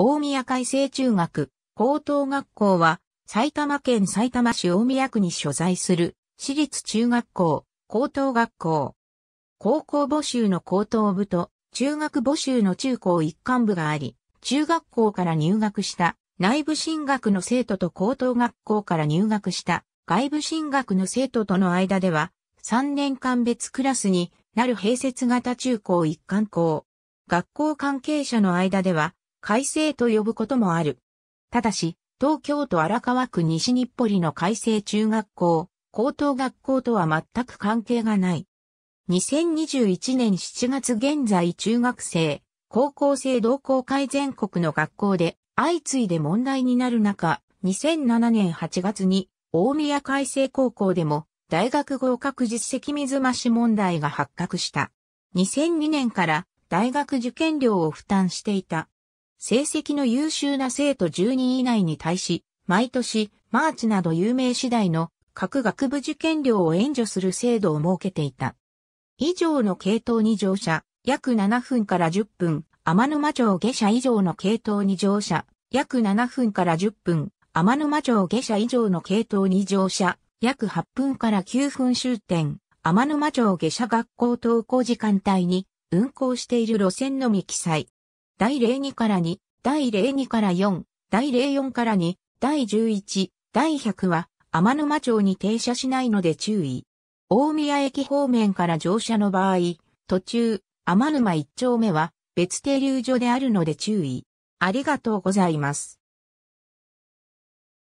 大宮海星中学、高等学校は、埼玉県埼玉市大宮区に所在する、私立中学校、高等学校。高校募集の高等部と、中学募集の中高一貫部があり、中学校から入学した内部進学の生徒と高等学校から入学した外部進学の生徒との間では、3年間別クラスになる併設型中高一貫校。学校関係者の間では、改正と呼ぶこともある。ただし、東京都荒川区西日暮里の改正中学校、高等学校とは全く関係がない。2021年7月現在中学生、高校生同好会全国の学校で相次いで問題になる中、2007年8月に大宮改正高校でも大学合格実績水増し問題が発覚した。2002年から大学受験料を負担していた成績の優秀な生徒10人以内に対し、毎年、マーチなど有名次第の各学部受験料を援助する制度を設けていた。以上の系統に乗車、約7分から10分、天沼町下車以上の系統に乗車、約7分から10分、天沼町下車以上の系統に乗車、約8分から9分終点、天沼町下車学校登校時間帯に運行している路線のみ記載。第02から2、第02から4、第04から2、第11、第100は、天沼町に停車しないので注意。大宮駅方面から乗車の場合、途中、天沼1丁目は別停留所であるので注意。ありがとうございます。